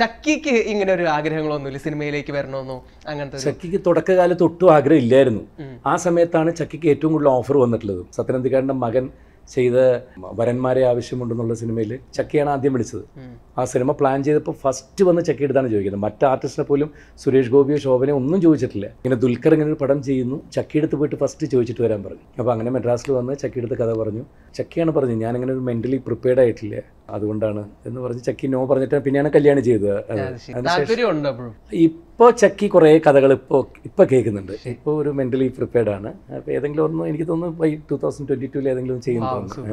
ചക്കിക്ക് ഇങ്ങനെ ഒരു ആഗ്രഹങ്ങളൊന്നുമില്ല സിനിമയിലേക്ക് വരണമെന്നോ അങ്ങനത്തെ ചക്കിക്ക് തുടക്കകാലത്ത് ഒട്ടും ആഗ്രഹം ഇല്ലായിരുന്നു ആ സമയത്താണ് ചക്കിക്ക് ഏറ്റവും കൂടുതൽ ഓഫർ വന്നിട്ടുള്ളത് സത്യനന്ദിക്കാരൻ്റെ മകൻ ചെയ്ത വരന്മാരെ ആവശ്യമുണ്ടെന്നുള്ള സിനിമയിൽ ചക്കിയാണ് ആദ്യം വിളിച്ചത് ആ സിനിമ പ്ലാൻ ചെയ്തപ്പോൾ ഫസ്റ്റ് വന്ന് ചക്കി എടുത്താണ് ചോദിക്കുന്നത് മറ്റ് ആർട്ടിസ്റ്റിനെ പോലും സുരേഷ് ഗോപിയോ ശോഭനയോ ഒന്നും ചോദിച്ചിട്ടില്ല ഇങ്ങനെ ദുൽഖർ ഇങ്ങനെ ഒരു പടം ചെയ്യുന്നു ചക്കി എടുത്ത് പോയിട്ട് ഫസ്റ്റ് ചോദിച്ചിട്ട് വരാൻ പറഞ്ഞു അപ്പോൾ അങ്ങനെ മെഡ്രാസിൽ വന്ന് ചക്കി എടുത്ത് കഥ പറഞ്ഞു ചക്കിയാണ് പറഞ്ഞു ഞാനിങ്ങനെ ഒരു മെൻ്റലി പ്രിപ്പയർഡ് ആയിട്ടില്ല അതുകൊണ്ടാണ് എന്ന് പറഞ്ഞ് ചക്കി നോ പറഞ്ഞിട്ട് പിന്നെയാണ് കല്യാണം ചെയ്തത് ഇപ്പോൾ ചക്കി കുറേ കഥകൾ ഇപ്പോൾ ഇപ്പോൾ കേൾക്കുന്നുണ്ട് ഇപ്പോൾ ഒരു മെൻ്റലി പ്രിപ്പയർഡ് ആണ് അപ്പോൾ ഏതെങ്കിലും ഒന്ന് എനിക്ക് തോന്നുന്നു ബൈ ടു തൗസൻഡ് ട്വൻറ്റി ടൂവിൽ ഏതെങ്കിലും ചെയ്യുന്നു